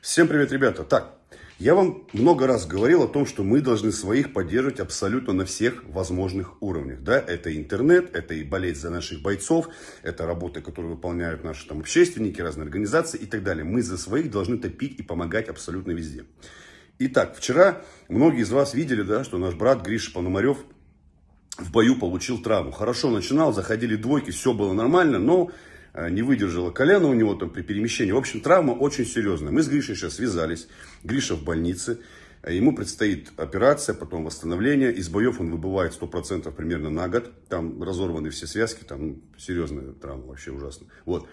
Всем привет, ребята! Так, я вам много раз говорил о том, что мы должны своих поддерживать абсолютно на всех возможных уровнях. Да, это интернет, это и болеть за наших бойцов, это работы, которые выполняют наши там общественники, разные организации и так далее. Мы за своих должны топить и помогать абсолютно везде. Итак, вчера многие из вас видели, да, что наш брат Гриша Пономарев в бою получил травму. Хорошо начинал, заходили двойки, все было нормально, но Э, не выдержало колено у него там при перемещении. В общем, травма очень серьезная. Мы с Гришей сейчас связались. Гриша в больнице. Э, ему предстоит операция, потом восстановление. Из боев он выбывает 100% примерно на год. Там разорваны все связки, там ну, серьезная травма, вообще ужасно. Вот.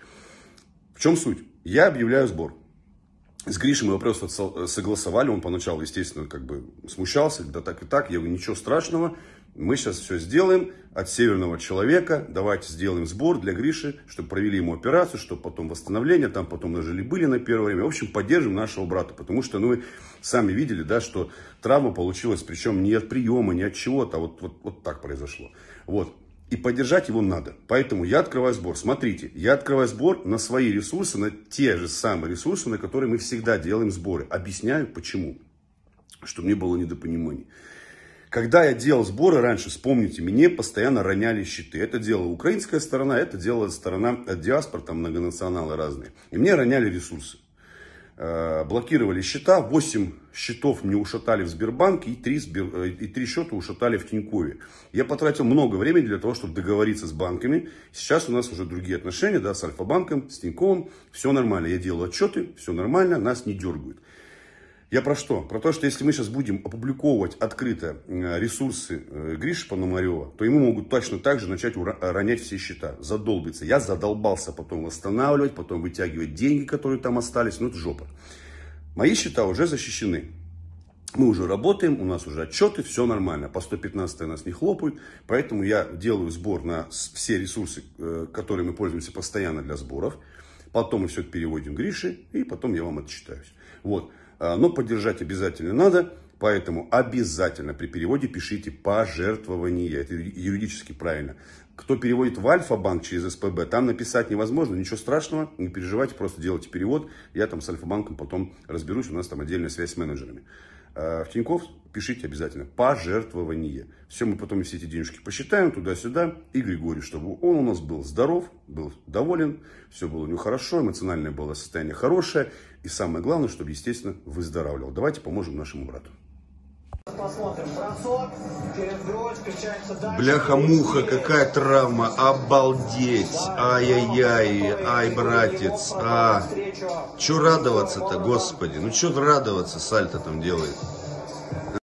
В чем суть? Я объявляю сбор. С Гришей мы вопрос согласовали, он поначалу, естественно, как бы смущался, да так и так, я говорю, ничего страшного, мы сейчас все сделаем от северного человека, давайте сделаем сбор для Гриши, чтобы провели ему операцию, чтобы потом восстановление, там потом нажили были на первое время. В общем, поддержим нашего брата, потому что, ну, вы сами видели, да, что травма получилась, причем не от приема, не от чего-то, а вот, вот, вот так произошло. Вот, и поддержать его надо. Поэтому я открываю сбор. Смотрите, я открываю сбор на свои ресурсы, на те же самые ресурсы, на которые мы всегда делаем сборы. Объясняю, почему. Чтобы не было недопониманий. Когда я делал сборы раньше, вспомните, мне постоянно роняли щиты. Это делала украинская сторона, это делала сторона э, диаспор, там многонационалы разные. И мне роняли ресурсы. Э, блокировали счета, 8 счетов мне ушатали в Сбербанке и 3, Сбер... Э, и 3 счета ушатали в Тинькове. Я потратил много времени для того, чтобы договориться с банками. Сейчас у нас уже другие отношения да, с Альфа-банком, с Тиньковым. Все нормально, я делаю отчеты, все нормально, нас не дергают. Я про что? Про то, что если мы сейчас будем опубликовывать открыто э, ресурсы э, Гриши Пономарева, то ему могут точно так же начать уронять э, все счета, задолбиться. Я задолбался потом восстанавливать, потом вытягивать деньги, которые там остались. Ну, это жопа. Мои счета уже защищены. Мы уже работаем, у нас уже отчеты, все нормально. По 115 нас не хлопают, поэтому я делаю сбор на все ресурсы, которые мы пользуемся постоянно для сборов. Потом мы все это переводим Грише, и потом я вам отчитаюсь. Вот. А, но поддержать обязательно надо. Поэтому обязательно при переводе пишите пожертвование. Это юридически правильно. Кто переводит в Альфа-банк через СПБ, там написать невозможно, ничего страшного, не переживайте, просто делайте перевод. Я там с Альфа-банком потом разберусь, у нас там отдельная связь с менеджерами. А, в Тинькофф пишите обязательно пожертвование. Все, мы потом все эти денежки посчитаем туда-сюда и Григорию, чтобы он у нас был здоров, был доволен, все было у него хорошо, эмоциональное было состояние хорошее. И самое главное, чтобы, естественно, выздоравливал. Давайте поможем нашему брату. Бляха-муха, какая травма. Обалдеть. Ай-яй-яй. Ай, братец. А. Че радоваться-то, господи? Ну, что радоваться, Сальто там делает?